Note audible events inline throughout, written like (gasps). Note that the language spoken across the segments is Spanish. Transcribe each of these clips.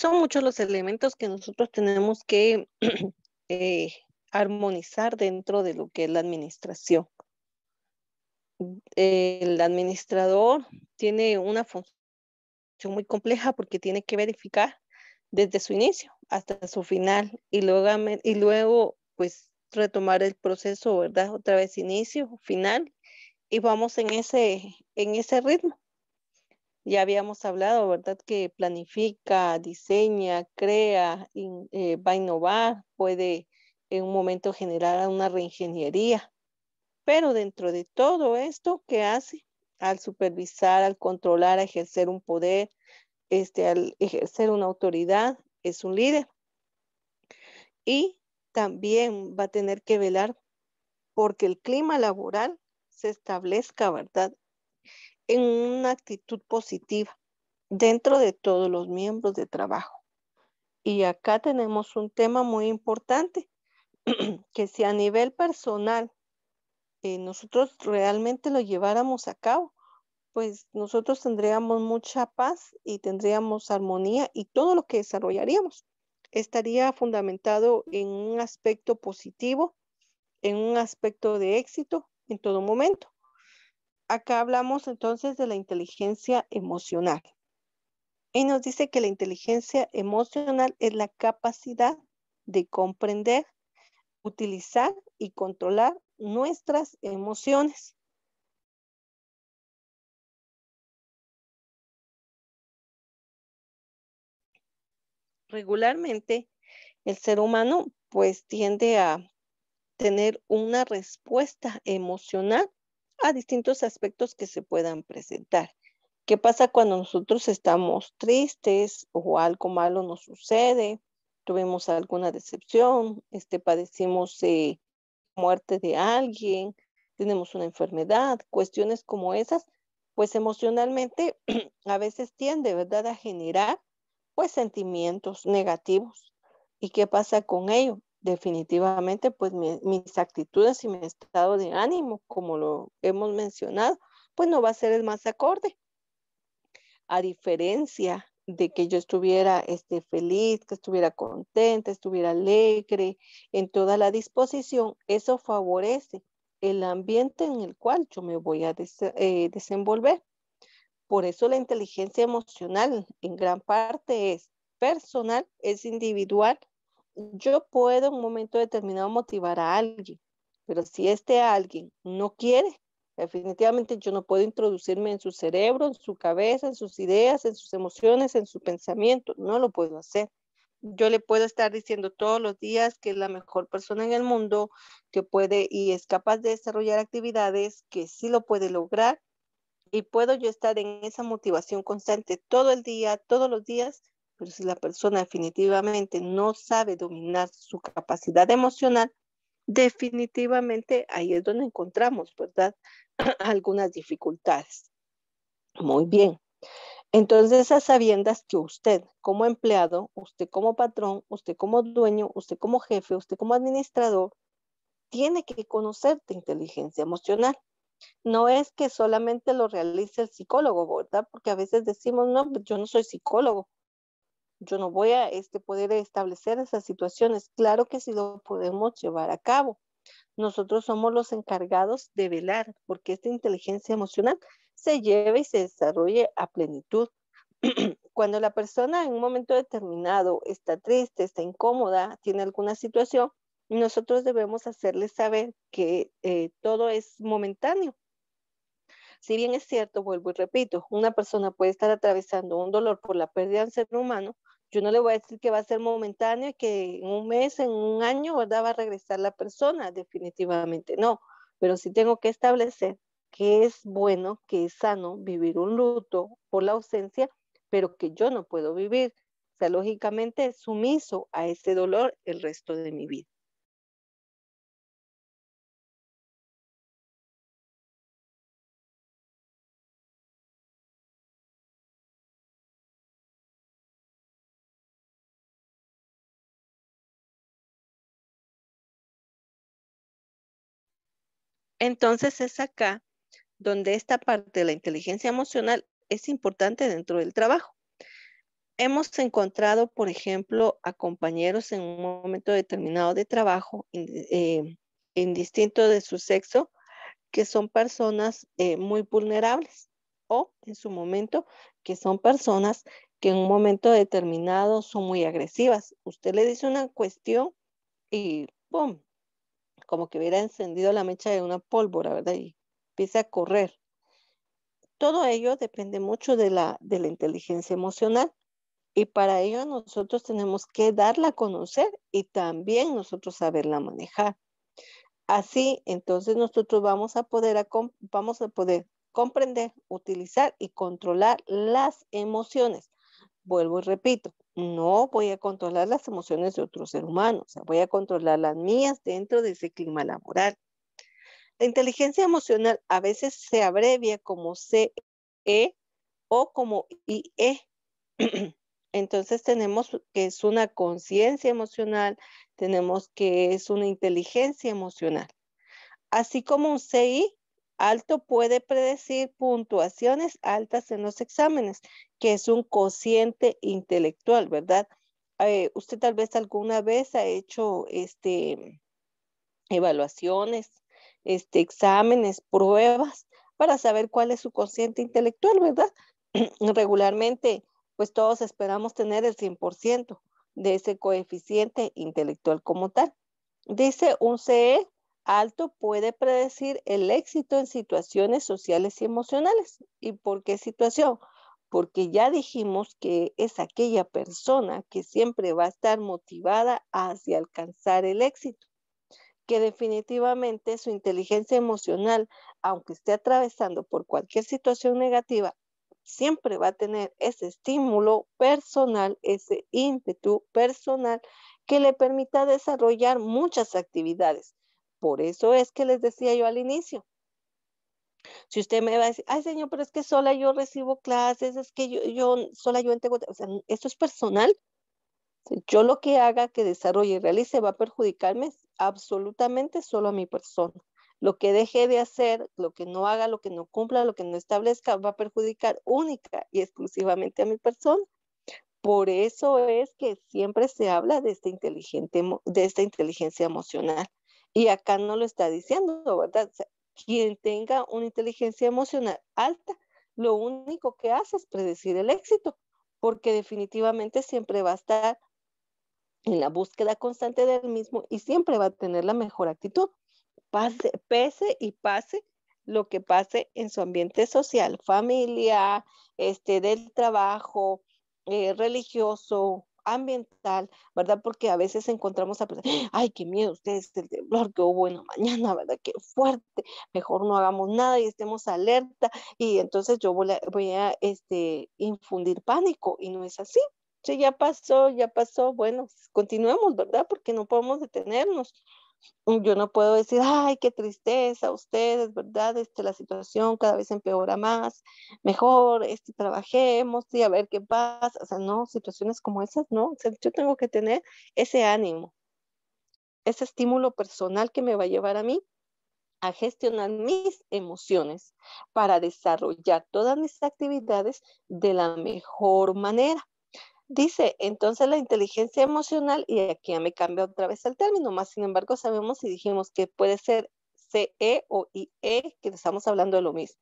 Son muchos los elementos que nosotros tenemos que (clears throat) eh, armonizar dentro de lo que es la administración. El administrador tiene una función muy compleja porque tiene que verificar desde su inicio hasta su final y luego, y luego pues retomar el proceso, ¿verdad? Otra vez inicio, final y vamos en ese, en ese ritmo. Ya habíamos hablado, ¿verdad? Que planifica, diseña, crea, eh, va a innovar, puede en un momento generar una reingeniería. Pero dentro de todo esto, ¿qué hace? Al supervisar, al controlar, a ejercer un poder, este, al ejercer una autoridad, es un líder. Y también va a tener que velar porque el clima laboral se establezca, ¿verdad? en una actitud positiva dentro de todos los miembros de trabajo. Y acá tenemos un tema muy importante, (clears throat) que si a nivel personal eh, nosotros realmente lo lleváramos a cabo, pues nosotros tendríamos mucha paz y tendríamos armonía y todo lo que desarrollaríamos estaría fundamentado en un aspecto positivo, en un aspecto de éxito en todo momento acá hablamos entonces de la inteligencia emocional. Y nos dice que la inteligencia emocional es la capacidad de comprender, utilizar y controlar nuestras emociones. Regularmente, el ser humano pues tiende a tener una respuesta emocional a distintos aspectos que se puedan presentar. ¿Qué pasa cuando nosotros estamos tristes o algo malo nos sucede? Tuvimos alguna decepción, este, padecimos eh, muerte de alguien, tenemos una enfermedad, cuestiones como esas, pues emocionalmente (clears throat) a veces tiende, ¿verdad?, a generar pues sentimientos negativos. ¿Y qué pasa con ello? definitivamente pues mis actitudes y mi estado de ánimo, como lo hemos mencionado, pues no va a ser el más acorde. A diferencia de que yo estuviera este, feliz, que estuviera contenta, estuviera alegre, en toda la disposición, eso favorece el ambiente en el cual yo me voy a eh, desenvolver. Por eso la inteligencia emocional en gran parte es personal, es individual yo puedo en un momento determinado motivar a alguien, pero si este alguien no quiere, definitivamente yo no puedo introducirme en su cerebro, en su cabeza, en sus ideas, en sus emociones, en su pensamiento, no lo puedo hacer. Yo le puedo estar diciendo todos los días que es la mejor persona en el mundo, que puede y es capaz de desarrollar actividades, que sí lo puede lograr, y puedo yo estar en esa motivación constante todo el día, todos los días, pero si la persona definitivamente no sabe dominar su capacidad emocional, definitivamente ahí es donde encontramos, ¿verdad? (clears throat) Algunas dificultades. Muy bien. Entonces, a sabiendas que usted como empleado, usted como patrón, usted como dueño, usted como jefe, usted como administrador, tiene que conocer inteligencia emocional. No es que solamente lo realice el psicólogo, ¿verdad? Porque a veces decimos, no, pues yo no soy psicólogo. Yo no voy a este, poder establecer esas situaciones. Claro que sí lo podemos llevar a cabo. Nosotros somos los encargados de velar porque esta inteligencia emocional se lleve y se desarrolle a plenitud. (clears throat) Cuando la persona en un momento determinado está triste, está incómoda, tiene alguna situación, nosotros debemos hacerle saber que eh, todo es momentáneo. Si bien es cierto, vuelvo y repito, una persona puede estar atravesando un dolor por la pérdida de un ser humano, yo no le voy a decir que va a ser momentáneo, y que en un mes, en un año, ¿verdad? Va a regresar la persona, definitivamente no. Pero sí tengo que establecer que es bueno, que es sano vivir un luto por la ausencia, pero que yo no puedo vivir. O sea, lógicamente sumiso a ese dolor el resto de mi vida. Entonces es acá donde esta parte de la inteligencia emocional es importante dentro del trabajo. Hemos encontrado, por ejemplo, a compañeros en un momento determinado de trabajo, eh, indistinto de su sexo, que son personas eh, muy vulnerables o en su momento que son personas que en un momento determinado son muy agresivas. Usted le dice una cuestión y ¡pum! como que hubiera encendido la mecha de una pólvora, ¿verdad? Y empieza a correr. Todo ello depende mucho de la, de la inteligencia emocional y para ello nosotros tenemos que darla a conocer y también nosotros saberla manejar. Así, entonces nosotros vamos a poder, a, vamos a poder comprender, utilizar y controlar las emociones. Vuelvo y repito, no voy a controlar las emociones de otro ser humano, voy a controlar las mías dentro de ese clima laboral. La inteligencia emocional a veces se abrevia como CE o como IE. (clears throat) Entonces tenemos que es una conciencia emocional, tenemos que es una inteligencia emocional. Así como un CI alto puede predecir puntuaciones altas en los exámenes que es un cociente intelectual, ¿verdad? Eh, usted tal vez alguna vez ha hecho este, evaluaciones, este, exámenes, pruebas para saber cuál es su cociente intelectual, ¿verdad? (clears throat) Regularmente, pues todos esperamos tener el 100% de ese coeficiente intelectual como tal. Dice un CE alto puede predecir el éxito en situaciones sociales y emocionales. ¿Y por qué situación? porque ya dijimos que es aquella persona que siempre va a estar motivada hacia alcanzar el éxito, que definitivamente su inteligencia emocional, aunque esté atravesando por cualquier situación negativa, siempre va a tener ese estímulo personal, ese ímpetu personal que le permita desarrollar muchas actividades. Por eso es que les decía yo al inicio, si usted me va a decir, ay señor, pero es que sola yo recibo clases, es que yo, sola yo entrego, o sea, esto es personal. Yo lo que haga, que desarrolle y realice va a perjudicarme absolutamente solo a mi persona. Lo que deje de hacer, lo que no haga, lo que no cumpla, lo que no establezca, va a perjudicar única y exclusivamente a mi persona. Por eso es que siempre se habla de, este inteligente, de esta inteligencia emocional. Y acá no lo está diciendo, ¿verdad? quien tenga una inteligencia emocional alta, lo único que hace es predecir el éxito, porque definitivamente siempre va a estar en la búsqueda constante del mismo y siempre va a tener la mejor actitud, pase, pese y pase lo que pase en su ambiente social, familia, este, del trabajo, eh, religioso, ambiental, ¿verdad? Porque a veces encontramos a personas, (gasps) ay, qué miedo, ustedes, el temblor que hubo mañana, ¿verdad? Qué fuerte, mejor no hagamos nada y estemos alerta y entonces yo voy a, voy a este, infundir pánico y no es así. Sí, ya pasó, ya pasó, bueno, continuemos, ¿verdad? Porque no podemos detenernos yo no puedo decir, ay, qué tristeza, ustedes, ¿verdad? Este, la situación cada vez empeora más, mejor, este, trabajemos y a ver qué pasa. O sea, no, situaciones como esas, no. O sea, yo tengo que tener ese ánimo, ese estímulo personal que me va a llevar a mí a gestionar mis emociones para desarrollar todas mis actividades de la mejor manera. Dice, entonces la inteligencia emocional, y aquí ya me cambia otra vez el término, más sin embargo sabemos y dijimos que puede ser CE o IE, que estamos hablando de lo mismo.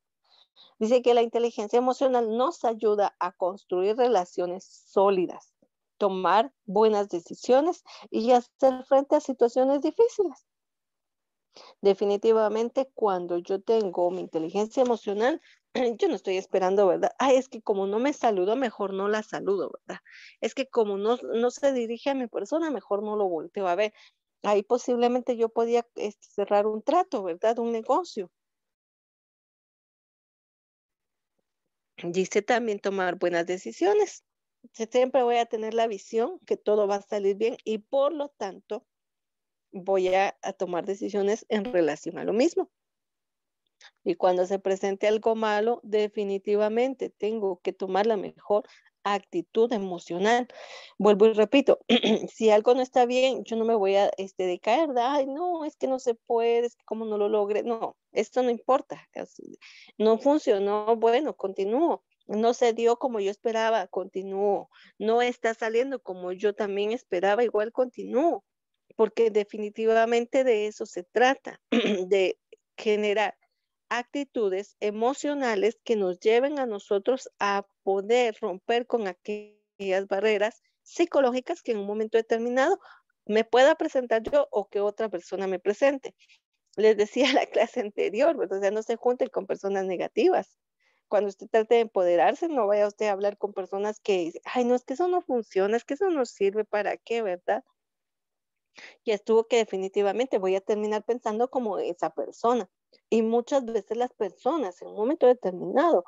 Dice que la inteligencia emocional nos ayuda a construir relaciones sólidas, tomar buenas decisiones y hacer frente a situaciones difíciles. Definitivamente, cuando yo tengo mi inteligencia emocional, (clears throat) yo no estoy esperando, ¿verdad? Ay, es que como no me saludo, mejor no la saludo, ¿verdad? Es que como no, no se dirige a mi persona, mejor no lo volteo a ver. Ahí posiblemente yo podía este, cerrar un trato, ¿verdad? Un negocio. Dice también tomar buenas decisiones. Siempre voy a tener la visión que todo va a salir bien y por lo tanto voy a, tomar decisiones en relación a lo mismo. Y cuando se presente algo malo, definitivamente tengo que tomar la mejor actitud emocional. Vuelvo y repito, (clears throat) si algo no está bien, yo no me voy a este, decaer, de, ay, no, es que no se puede, es que como no lo logre no, esto no importa, no funcionó, bueno, continúo, no se dio como yo esperaba, continúo, no está saliendo como yo también esperaba, igual continúo, porque definitivamente de eso se trata, (clears throat) de generar actitudes emocionales que nos lleven a nosotros a poder romper con aquellas barreras psicológicas que en un momento determinado me pueda presentar yo o que otra persona me presente. Les decía (laughs) la clase anterior, ¿verdad? no se junten con personas negativas. Cuando usted trate de empoderarse, no vaya usted a hablar con personas que, ay, no, es que eso no funciona, es que eso no sirve, ¿para qué, verdad? Y estuvo que definitivamente voy a terminar pensando como esa persona. Y muchas veces las personas en un momento determinado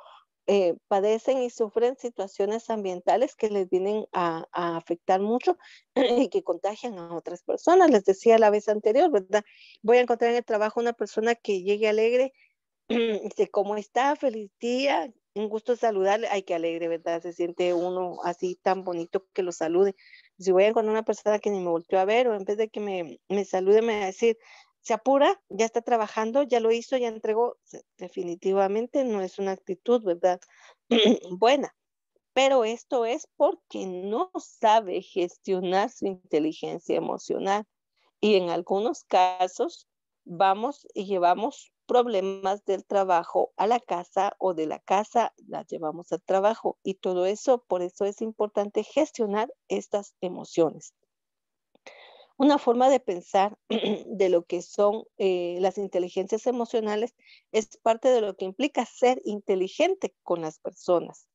eh, padecen y sufren situaciones ambientales que les vienen a, a, afectar mucho (clears throat) y que contagian a otras personas. Les decía la vez anterior, ¿verdad? Voy a encontrar en el trabajo una persona que llegue alegre, (clears throat) dice, ¿cómo está? Feliz día, un gusto saludarle. Ay, qué alegre, ¿verdad? Se siente uno así tan bonito que lo salude. Pues, si voy a una persona que ni me volteó a ver o en vez de que me, me salude, me va a decir, se apura, ya está trabajando, ya lo hizo, ya entregó, definitivamente no es una actitud, ¿verdad? (clears throat) Buena. Pero esto es porque no sabe gestionar su inteligencia emocional. Y en algunos casos vamos y llevamos problemas del trabajo a la casa o de la casa las llevamos al trabajo y todo eso, por eso es importante gestionar estas emociones. Una forma de pensar (clears throat) de lo que son eh, las inteligencias emocionales es parte de lo que implica ser inteligente con las personas.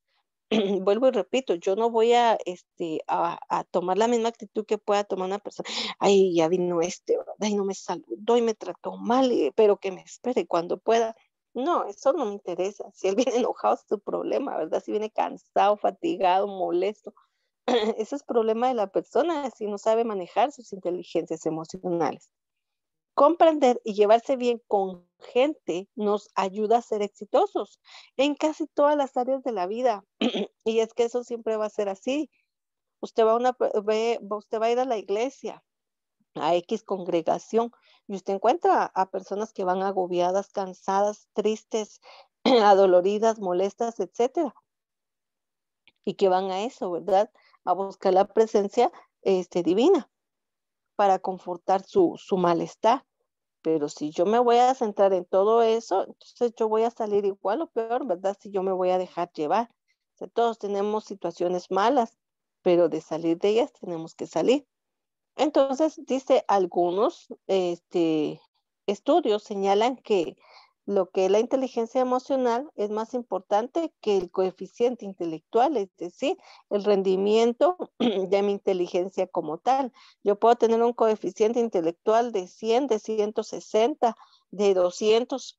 (laughs) vuelvo y repito, yo no voy a, este, a, tomar la misma actitud que pueda tomar una persona. (laughs) Ay, ya vino este, ay, no me saludó y me trató mal, eh, pero que me espere cuando pueda. No, eso no me interesa. Si él (laughs) viene enojado es su problema, ¿verdad? Si viene cansado, fatigado, molesto. (clears throat) Ese es problema de la persona, si no sabe manejar sus inteligencias emocionales. Comprender y llevarse bien con gente nos ayuda a ser exitosos en casi todas las áreas de la vida. (clears throat) y es que eso siempre va a ser así. Usted va, a una, usted va a ir a la iglesia, a X congregación, y usted encuentra a personas que van agobiadas, cansadas, tristes, (clears throat) adoloridas, molestas, etcétera. Y que van a eso, ¿verdad? A buscar la presencia este, divina para confortar su, su malestar. Pero si yo me voy a centrar en todo eso, entonces yo voy a salir igual o peor, ¿verdad? Si yo me voy a dejar llevar. todos tenemos situaciones malas, pero de salir de ellas tenemos que salir. Entonces, dice, algunos este, estudios señalan que lo que la inteligencia emocional es más importante que el coeficiente intelectual, es decir, el rendimiento (clears throat) de mi inteligencia como tal. Yo puedo tener un coeficiente intelectual de 100, de 160, de 200,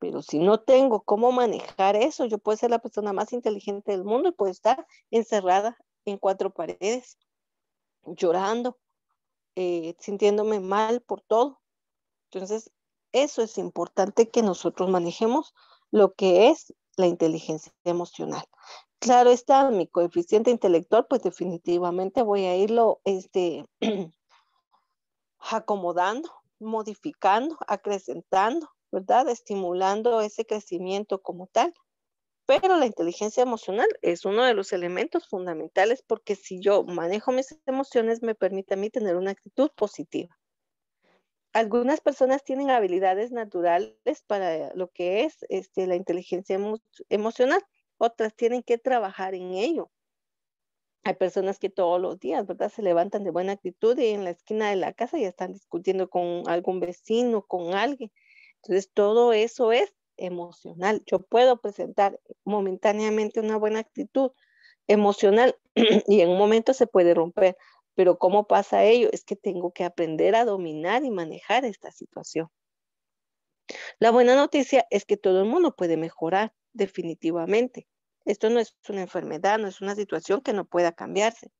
pero si no tengo cómo manejar eso, yo puedo ser la persona más inteligente del mundo y puedo estar encerrada en cuatro paredes, llorando, eh, sintiéndome mal por todo. Entonces, eso es importante que nosotros manejemos lo que es la inteligencia emocional. Claro está, mi coeficiente intelectual, pues definitivamente voy a irlo este, (clears throat) acomodando, modificando, acrecentando, ¿verdad? Estimulando ese crecimiento como tal. Pero la inteligencia emocional es uno de los elementos fundamentales porque si yo manejo mis emociones me permite a mí tener una actitud positiva algunas personas tienen habilidades naturales para lo que es este, la inteligencia emocional, otras tienen que trabajar en ello. Hay personas que todos los días, ¿verdad? Se levantan de buena actitud y en la esquina de la casa ya están discutiendo con algún vecino, con alguien. Entonces, todo eso es emocional. Yo puedo presentar momentáneamente una buena actitud emocional (clears throat) y en un momento se puede romper. Pero ¿cómo pasa ello? Es que tengo que aprender a dominar y manejar esta situación. La buena noticia es que todo el mundo puede mejorar, definitivamente. Esto no es una enfermedad, no es una situación que no pueda cambiarse.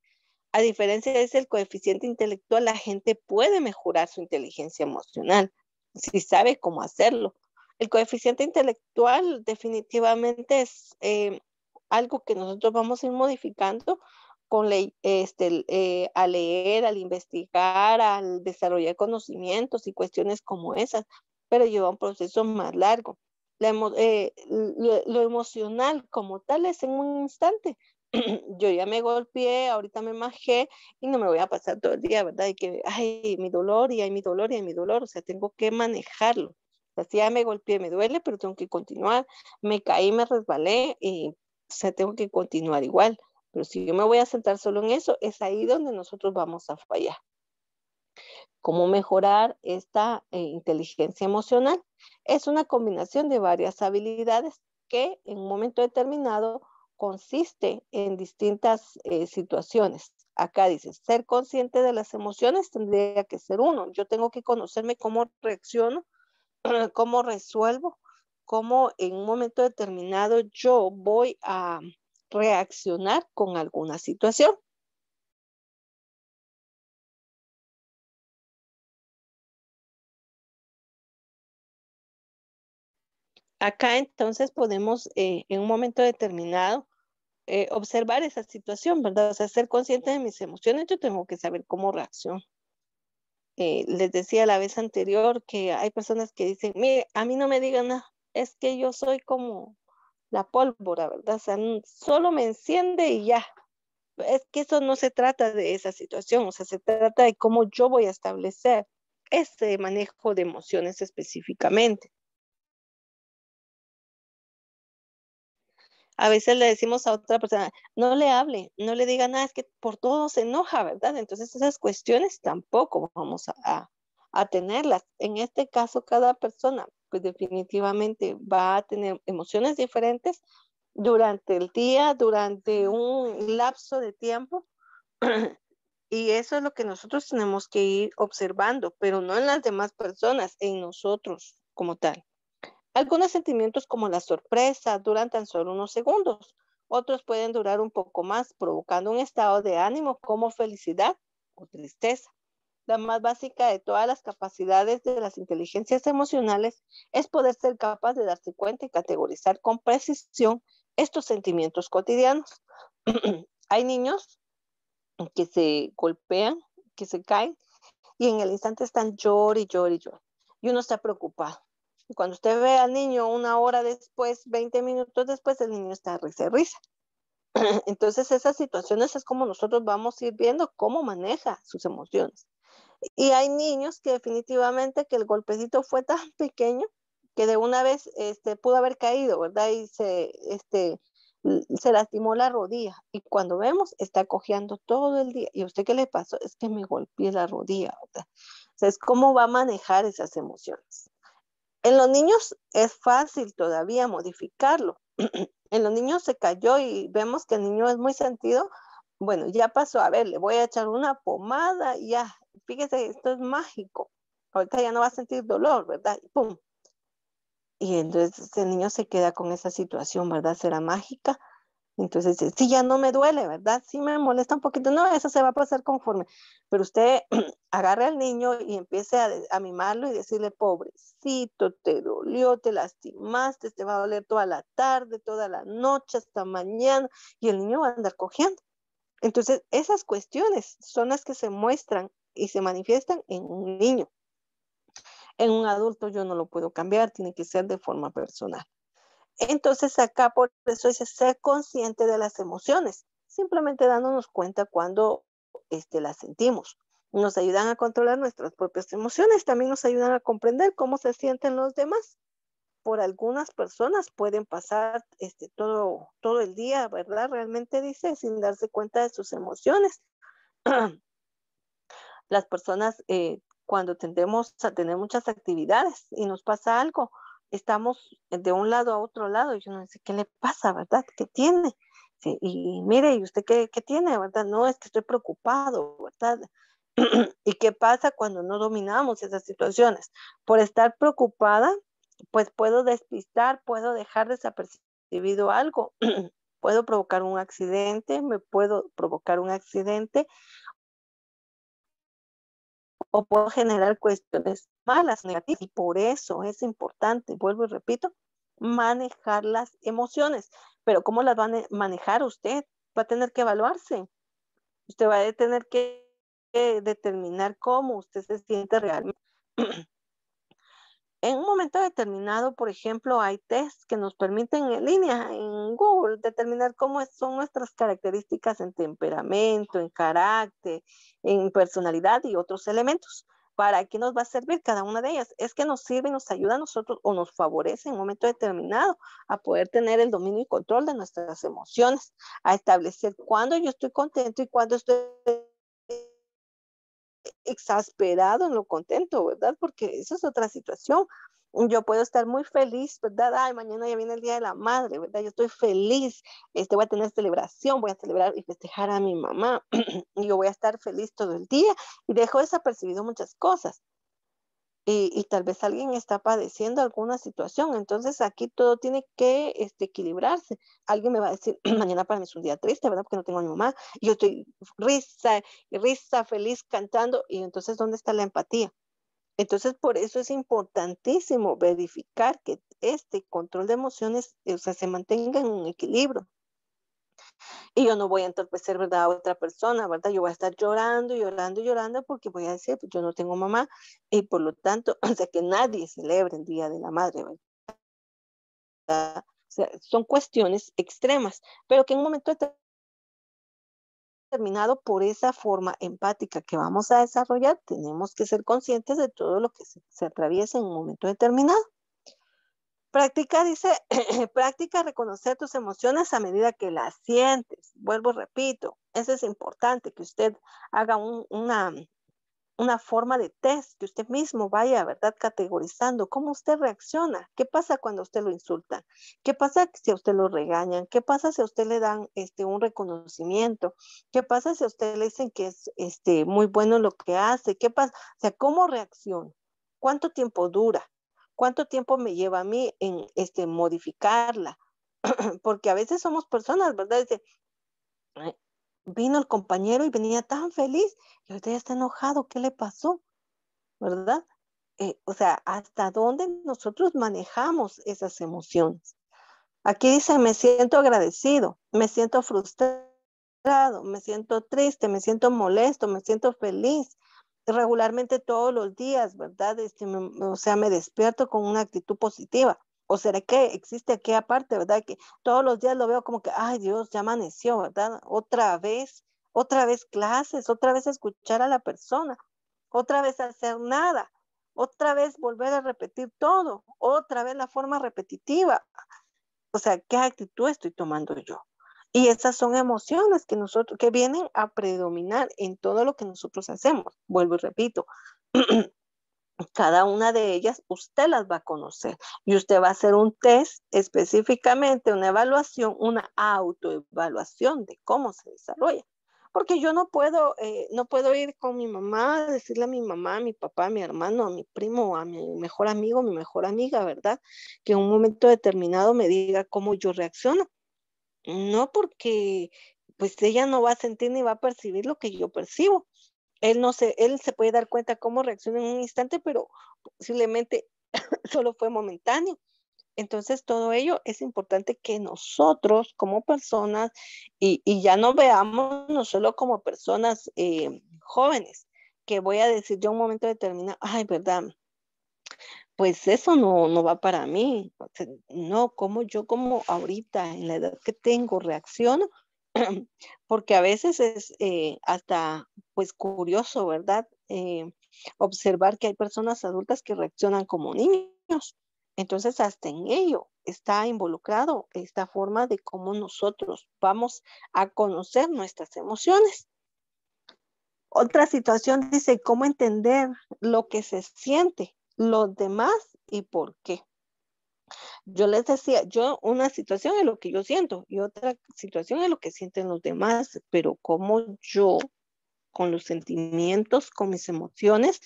A diferencia de el coeficiente intelectual, la gente puede mejorar su inteligencia emocional si sabe cómo hacerlo. El coeficiente intelectual definitivamente es eh, algo que nosotros vamos a ir modificando con ley este, eh, a leer, al investigar, al desarrollar conocimientos y cuestiones como esas, pero lleva un proceso más largo. Eh, lo, emocional como tal es en un instante. (clears throat) Yo ya me golpeé, ahorita me majé y no me voy a pasar todo el día, ¿verdad? Y que, ay, mi dolor y hay mi dolor y hay mi dolor, o sea, tengo que manejarlo. o sea si ya me golpeé, me duele, pero tengo que continuar. Me caí, me resbalé y, o sea, tengo que continuar igual. Pero si yo me voy a centrar solo en eso, es ahí donde nosotros vamos a fallar. ¿Cómo mejorar esta eh, inteligencia emocional? Es una combinación de varias habilidades que en un momento determinado consiste en distintas eh, situaciones. Acá dice, ser consciente de las emociones tendría que ser uno. Yo tengo que conocerme cómo reacciono, (clears throat) cómo resuelvo, cómo en un momento determinado yo voy a, reaccionar con alguna situación. Acá entonces podemos eh, en un momento determinado eh, observar esa situación, ¿verdad? O sea, ser consciente de mis emociones, yo tengo que saber cómo reacciono. Eh, les decía la vez anterior que hay personas que dicen, mire, a mí no me digan nada, es que yo soy como, la pólvora, ¿verdad? O sea, solo me enciende y ya. Es que eso no se trata de esa situación, o sea, se trata de cómo yo voy a establecer ese manejo de emociones específicamente. A veces le decimos a otra persona, no le hable, no le diga nada, es que por todo se enoja, ¿verdad? Entonces esas cuestiones tampoco vamos a tenerlas. En este caso, cada persona pues, definitivamente va a tener emociones diferentes durante el día, durante un lapso de tiempo. (clears throat) Y eso es lo que nosotros tenemos que ir observando, pero no en las demás personas, en nosotros como tal. Algunos sentimientos como la sorpresa duran tan solo unos segundos, otros pueden durar un poco más, provocando un estado de ánimo como felicidad o tristeza la más básica de todas las capacidades de las inteligencias emocionales es poder ser capaz de darse cuenta y categorizar con precisión estos sentimientos cotidianos. (clears throat) Hay niños que se golpean, que se caen y en el instante están llor y llor y uno está preocupado. cuando usted ve al niño una hora después, 20 minutos después, el niño está risa y risa. (clears throat) Entonces esas situaciones es como nosotros vamos a ir viendo cómo maneja sus emociones. Y hay niños que definitivamente que el golpecito fue tan (laughs) pequeño que de una vez este, pudo haber caído, ¿verdad? Y este, se, lastimó la rodilla. Y cuando vemos, está cojeando todo el día. ¿Y usted qué le pasó? Es que me golpeé la rodilla, O sea, es cómo va a manejar esas emociones. En los niños es fácil todavía modificarlo. (clears throat) en los niños se cayó y vemos que el niño es muy sentido. Bueno, ya pasó, a ver, le voy a echar una pomada, y ya, fíjese, esto es mágico, ahorita ya no va a sentir dolor, ¿verdad? Y pum. Y entonces el niño se queda con esa situación, ¿verdad? Será mágica. Entonces, sí, ya no me duele, ¿verdad? Sí me molesta un poquito. No, eso se va a pasar conforme. Pero usted (clears throat) agarra al niño y empiece a, a, mimarlo y decirle, pobrecito, te dolió, te lastimaste, te va a doler toda la tarde, toda la noche, hasta mañana. Y el niño va a andar cogiendo. Entonces, esas cuestiones son las que se muestran y se manifiestan en un niño. En un adulto yo no lo puedo cambiar, tiene que ser de forma personal. Entonces acá por eso es ser consciente de las emociones, simplemente dándonos cuenta cuando este, las sentimos. Nos ayudan a controlar nuestras propias emociones, también nos ayudan a comprender cómo se sienten los demás. Por algunas personas pueden pasar este, todo, todo el día, ¿verdad? Realmente dice, sin darse cuenta de sus emociones. (clears throat) las personas eh, cuando tendemos a tener muchas actividades y nos pasa algo, estamos de un lado a otro lado y no sé ¿qué le pasa, verdad? ¿Qué tiene? y mire, ¿y usted qué, qué, tiene, verdad? No, es que estoy preocupado, ¿verdad? (clears throat) ¿Y qué pasa cuando no dominamos esas situaciones? Por estar preocupada, pues puedo despistar, puedo dejar desapercibido algo, (clears throat) puedo provocar un accidente, me puedo provocar un accidente o puedo generar cuestiones malas, negativas. Y por eso es importante, vuelvo y repito, manejar las emociones. Pero ¿cómo las va a manejar usted? Va a tener que evaluarse. Usted va a tener que eh, determinar cómo usted se siente realmente. (clears throat) En un momento determinado, por ejemplo, hay tests que nos permiten en línea, en Google, determinar cómo son nuestras características en temperamento, en carácter, en personalidad y otros elementos. ¿Para qué nos va a servir cada una de ellas? Es que nos sirve, y nos ayuda a nosotros o nos favorece en un momento determinado a poder tener el dominio y control de nuestras emociones, a establecer cuándo yo estoy contento y cuándo estoy exasperado en lo contento, ¿verdad? Porque esa es otra situación. Yo puedo estar muy feliz, ¿verdad? Ay, mañana ya viene el Día de la Madre, ¿verdad? Yo estoy feliz, este, voy a tener celebración, voy a celebrar y festejar a mi mamá, y (clears throat) yo voy a estar feliz todo el día y dejo desapercibido muchas cosas y, tal vez alguien está padeciendo alguna situación. Entonces aquí todo tiene que este, equilibrarse. Alguien me va a decir, (clears throat) mañana para mí es un día triste, ¿verdad? Porque no tengo a mi mamá. Y yo estoy risa, risa, feliz cantando. Y entonces, ¿dónde está la empatía? Entonces, por eso es importantísimo verificar que este control de emociones se mantenga en un equilibrio. Y yo no voy a entorpecer, ¿verdad?, a otra persona, ¿verdad? Yo voy a estar llorando, llorando, llorando porque voy a decir, pues, yo no tengo mamá y por lo tanto, (clears throat) o sea, que nadie celebre el Día de la Madre, ¿verdad? son cuestiones extremas, pero que en un momento determinado por esa forma empática que vamos a desarrollar, tenemos que ser conscientes de todo lo que se atraviesa en un momento determinado. Practica, dice, (clears throat) practica reconocer tus emociones a medida que las sientes. Vuelvo, repito, eso es importante, que usted haga una, una forma de test, que usted mismo vaya, ¿verdad? Categorizando cómo usted reacciona, qué pasa cuando usted lo insulta qué pasa si a usted lo regañan, qué pasa si a usted le dan este, un reconocimiento, qué pasa si a usted le dicen que es este, muy bueno lo que hace, qué pasa, o sea, cómo reacciona, cuánto tiempo dura, ¿Cuánto tiempo me lleva a mí en este, modificarla? (clears throat) Porque a veces somos personas, ¿verdad? vino el compañero y venía tan feliz y usted ya está enojado, ¿qué le pasó? ¿Verdad? Eh, o sea, ¿hasta dónde nosotros manejamos esas emociones? Aquí dice, me siento agradecido, me siento frustrado, me siento triste, me siento molesto, me siento feliz, regularmente todos los días, ¿verdad? Este, o sea, me despierto con una actitud positiva. ¿O será que existe aquí aparte, verdad? Que todos los días lo veo como que, ay Dios, ya amaneció, ¿verdad? Otra vez, otra vez clases, otra vez escuchar a la persona, otra vez hacer nada, otra vez volver a repetir todo, otra vez la forma repetitiva. O sea, ¿qué actitud estoy tomando yo? Y esas son emociones que nosotros, que vienen a predominar en todo lo que nosotros hacemos. Vuelvo y repito, (clears throat) cada una de ellas usted las va a conocer y usted va a hacer un test específicamente, una evaluación, una autoevaluación de cómo se desarrolla. Porque yo no puedo, eh, no puedo ir con mi mamá, decirle a mi mamá, a mi papá, a mi hermano, a mi primo, a mi mejor amigo, mi mejor amiga, ¿verdad? Que en un momento determinado me diga cómo yo reacciono no, porque pues ella no va a sentir ni va a percibir lo que yo percibo. Él no se, él se puede dar cuenta cómo reacciona en un instante, pero posiblemente (coughs) solo fue momentáneo. Entonces, todo ello es importante que nosotros como personas, y, ya no veamos no solo como personas eh, jóvenes, que voy a decir yo un momento determinado, ay, verdad, pues eso no, va para mí. No, como yo como ahorita, en la edad que tengo, reacciono, (clears throat) porque a veces es eh, hasta pues curioso, ¿verdad? Eh, observar que hay personas adultas que reaccionan como niños. Entonces, hasta en ello está involucrado esta forma de cómo nosotros vamos a conocer nuestras emociones. Otra situación dice, ¿cómo entender lo que se siente? los demás y por qué. Yo les decía, yo una situación es lo que yo siento y otra situación es lo que sienten los demás, pero como yo con los sentimientos, con mis emociones,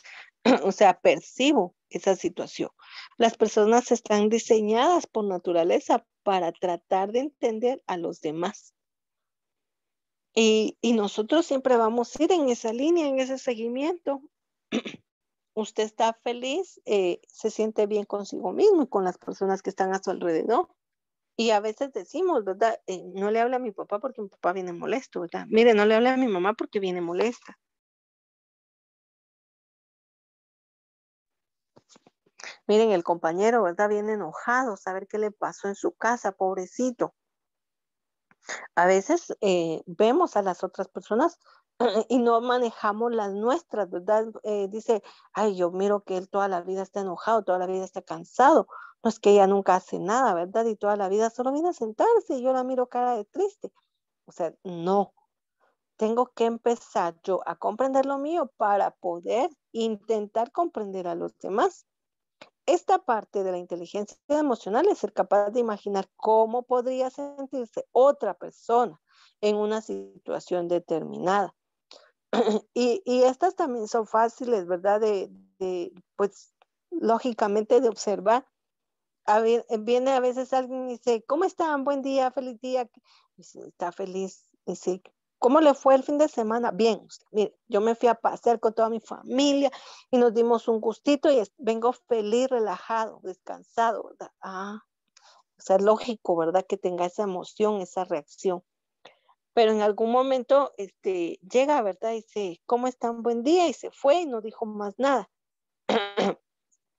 (clears throat) o sea, percibo esa situación. Las personas están diseñadas por naturaleza para tratar de entender a los demás. Y, y nosotros siempre vamos a ir en esa línea, en ese seguimiento. (clears throat) usted está feliz, eh, se siente bien consigo mismo y con las personas que están a su alrededor. Y a veces decimos, ¿verdad? Eh, no le habla a mi papá porque mi papá viene molesto, ¿verdad? Mire, no le hable a mi mamá porque viene molesta. Miren, el compañero, ¿verdad? Viene enojado, saber qué le pasó en su casa, pobrecito. A veces eh, vemos a las otras personas (laughs) y no manejamos las nuestras, ¿verdad? Eh, dice, ay, yo miro que él toda la vida está enojado, toda la vida está cansado, no es que ella nunca hace nada, ¿verdad? Y toda la vida solo viene a sentarse y yo la miro cara de triste. O sea, no, tengo que empezar yo a comprender lo mío para poder intentar comprender a los demás. Esta parte de la inteligencia emocional es ser capaz de imaginar cómo podría sentirse otra persona en una situación determinada. (laughs) Y, estas también son fáciles, ¿verdad? De, pues, lógicamente de observar. Eh, viene a veces alguien y dice, ¿cómo están? Buen día, feliz día. está feliz. Dice, ¿cómo le fue el fin de semana? Bien, mire, yo me fui a pasear con toda mi familia y nos dimos un gustito y vengo feliz, relajado, descansado, ¿verdad? Ah, o sea, es lógico, ¿verdad? Que tenga esa emoción, esa reacción pero en algún momento este, llega, ¿verdad? y Dice, ¿cómo están? Buen día, y se fue y no dijo más nada. (clears throat)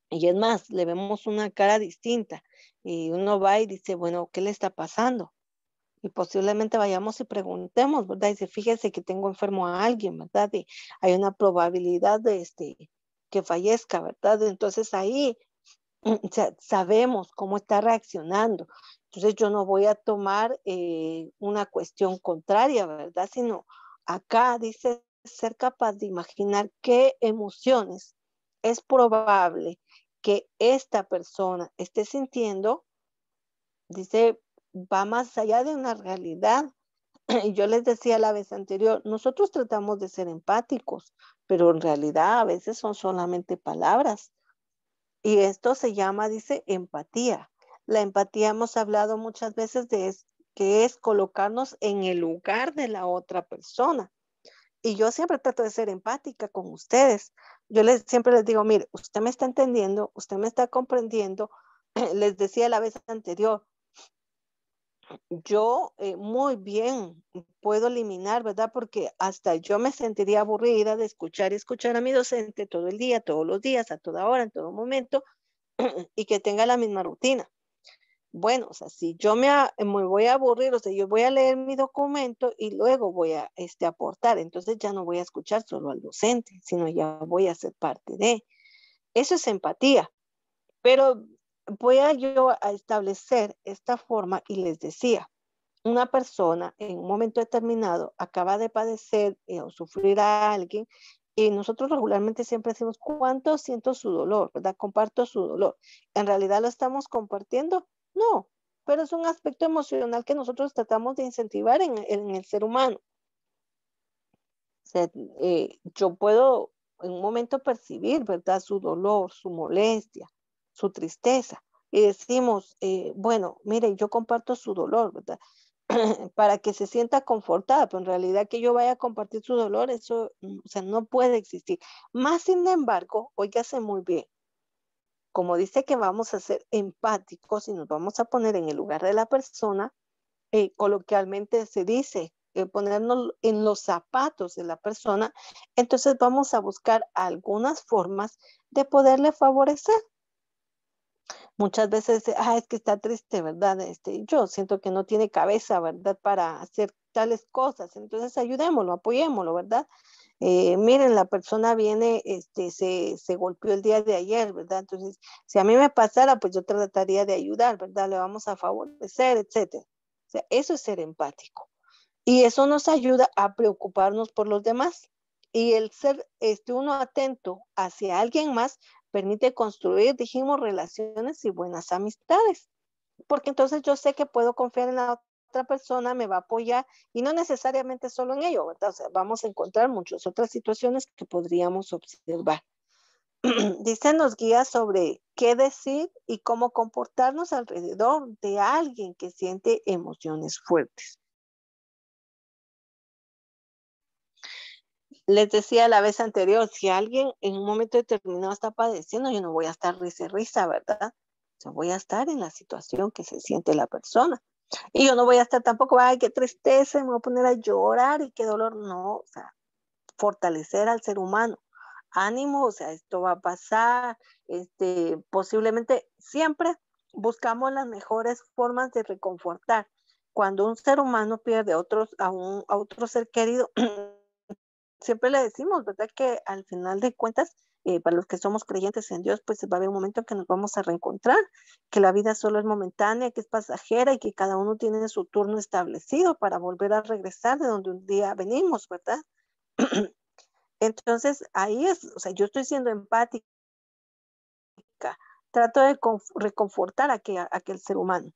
y es más, le vemos una cara distinta y uno va y dice, bueno, ¿qué le está pasando? Y posiblemente vayamos y preguntemos, ¿verdad? Y dice, fíjese que tengo enfermo a alguien, ¿verdad? Y hay una probabilidad de este, que fallezca, ¿verdad? Entonces ahí (clears throat) sabemos cómo está reaccionando. Entonces yo no voy a tomar eh, una cuestión contraria, ¿verdad? Sino acá dice ser capaz de imaginar qué emociones es probable que esta persona esté sintiendo, dice, va más allá de una realidad. (clears throat) Yo les decía la vez anterior, nosotros tratamos de ser empáticos, pero en realidad a veces son solamente palabras. Y esto se llama, dice, empatía. La empatía hemos hablado muchas veces de es, que es colocarnos en el lugar de la otra persona. Y yo siempre trato de ser empática con ustedes. Yo les, siempre les digo, mire, usted me está entendiendo, usted me está comprendiendo. (clears throat) Les decía la vez anterior, yo eh, muy bien puedo eliminar, ¿verdad? Porque hasta yo me sentiría aburrida de escuchar y escuchar a mi docente todo el día, todos los días, a toda hora, en todo momento, (clears throat) y que tenga la misma rutina bueno, o sea, si yo eh, me, voy a aburrir, o sea, yo voy a leer mi documento y luego voy a este, aportar, entonces ya no voy a escuchar solo al docente, sino ya voy a ser parte de. Eso es empatía, pero voy a yo a establecer esta forma y les decía, una persona en un momento determinado acaba de padecer eh, o sufrir a alguien y nosotros regularmente siempre decimos, ¿cuánto siento su dolor? ¿Verdad? Comparto su dolor. En realidad lo estamos compartiendo no, pero es un aspecto emocional que nosotros tratamos de incentivar en, el ser humano. Eh, yo puedo en un momento percibir, ¿verdad? Su dolor, su molestia, su tristeza. Y decimos, eh, bueno, mire, yo comparto su dolor, (clears throat) para que se sienta confortada, pero en realidad que yo vaya a compartir su dolor, eso, mm, o sea, no puede existir. Más sin embargo, oígase muy bien, como dice que vamos a ser empáticos y nos vamos a poner en el lugar de la persona, eh, coloquialmente se dice eh, ponernos en los zapatos de la persona, entonces vamos a buscar algunas formas de poderle favorecer. Muchas veces, ah, es que está triste, ¿verdad? Este, yo siento que no tiene cabeza, ¿verdad? Para hacer tales cosas. Entonces ayudémoslo, apoyémoslo, ¿verdad? Eh, miren, la persona viene, este, se, golpeó el día de ayer, ¿verdad? Entonces, si a mí me pasara, pues yo trataría de ayudar, ¿verdad? Le vamos a favorecer, etcétera. O sea, eso es ser empático. Y eso nos ayuda a preocuparnos por los demás. Y el ser este, uno atento hacia alguien más permite construir, dijimos, relaciones y buenas amistades. Porque entonces yo sé que puedo confiar en la otra otra persona me va a apoyar y no necesariamente solo en ello, ¿verdad? O sea, vamos a encontrar muchas otras situaciones que podríamos observar. (clears throat) Dicen los guías sobre qué decir y cómo comportarnos alrededor de alguien que siente emociones fuertes. Les decía la vez anterior, si alguien en un momento determinado está padeciendo, yo no voy a estar risa, risa, ¿verdad? Yo voy a estar en la situación que se siente la persona. Y yo no voy a estar tampoco, ay, qué tristeza, me voy a poner a llorar y qué dolor. No, o sea, fortalecer al ser humano. Ánimo, o sea, esto va a pasar. Este, posiblemente siempre buscamos las mejores formas de reconfortar. Cuando un ser humano pierde a, otros, a, un, a otro ser querido, (clears throat) siempre le decimos, ¿verdad? Que al final de cuentas eh, para los que somos creyentes en Dios, pues va a haber un momento en que nos vamos a reencontrar, que la vida solo es momentánea, que es pasajera y que cada uno tiene su turno establecido para volver a regresar de donde un día venimos, ¿verdad? (clears throat) Entonces, ahí es, o sea, yo estoy siendo empática, trato de reconfortar a, aquel, ser humano.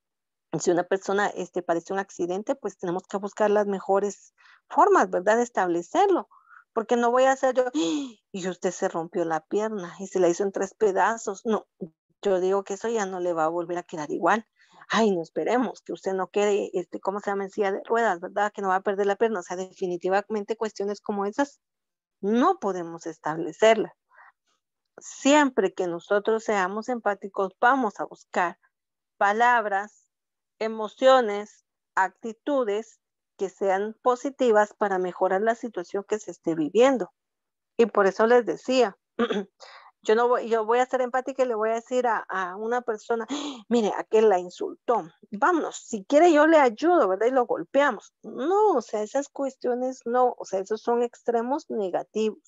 Si una persona este, padece un accidente, pues tenemos que buscar las mejores formas, ¿verdad?, de establecerlo porque no voy a hacer yo, y usted se rompió la pierna y se la hizo en tres pedazos. No, yo digo que eso ya no le va a volver a quedar igual. Ay, no esperemos que usted no quede, este, ¿cómo se llama? En silla de ruedas, ¿verdad? Que no va a perder la pierna. O sea, definitivamente cuestiones como esas no podemos establecerlas. Siempre que nosotros seamos empáticos, vamos a buscar palabras, emociones, actitudes sean positivas para mejorar la situación que se esté viviendo. Y por eso les decía, (clears throat) yo no voy, yo voy a ser empática y le voy a decir a, a una persona, ah, mire, aquel la insultó, vámonos, si quiere yo le ayudo, ¿verdad? Y lo golpeamos. No, o sea, esas cuestiones no, o sea, esos son extremos negativos.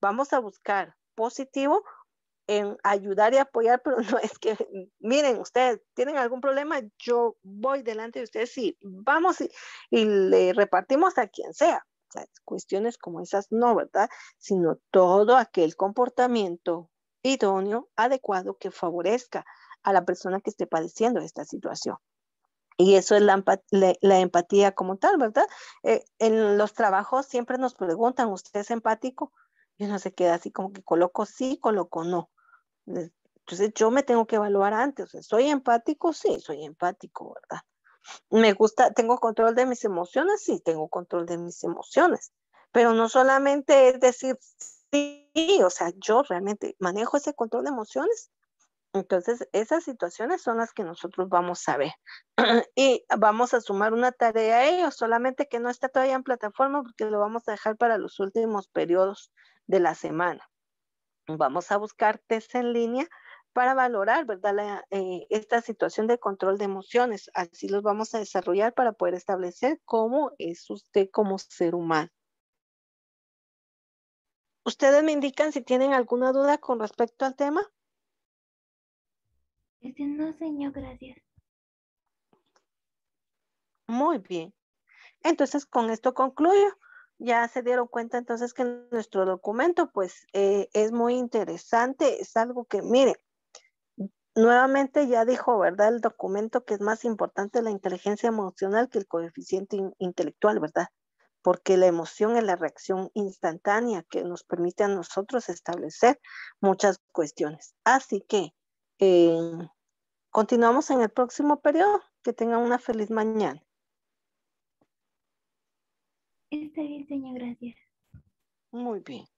Vamos a buscar positivo en ayudar y apoyar, pero no es que, miren, ustedes tienen algún problema, yo voy delante de ustedes y vamos y, le repartimos a quien sea. Cuestiones como esas no, ¿verdad? Sino todo aquel comportamiento idóneo, adecuado, que favorezca a la persona que esté padeciendo esta situación. Y eso es la, empatía como tal, ¿verdad? Eh, en los trabajos siempre nos preguntan, ¿usted es empático? Y uno se queda así como que coloco sí, coloco no. Entonces yo me tengo que evaluar antes. O sea, ¿Soy empático? Sí, soy empático, ¿verdad? Me gusta, tengo control de mis emociones, sí, tengo control de mis emociones, pero no solamente es decir sí, o sea, yo realmente manejo ese control de emociones. Entonces, esas situaciones son las que nosotros vamos a ver. (clears throat) y vamos a sumar una tarea a ellos, solamente que no está todavía en plataforma porque lo vamos a dejar para los últimos periodos de la semana. Vamos a buscar test en línea para valorar, ¿verdad? Eh, esta situación de control de emociones. Así los vamos a desarrollar para poder establecer cómo es usted como ser humano. ¿Ustedes me indican si tienen alguna duda con respecto al tema? No, señor, gracias. Muy bien. Entonces, con esto concluyo ya se dieron cuenta entonces que nuestro documento pues eh, es muy interesante, es algo que mire nuevamente ya dijo, ¿verdad? El documento que es más importante la inteligencia emocional que el coeficiente intelectual, ¿verdad? Porque la emoción es la reacción instantánea que nos permite a nosotros establecer muchas cuestiones. Así que eh, continuamos en el próximo periodo. Que tengan una feliz mañana. Está bien, señor, gracias. Muy bien.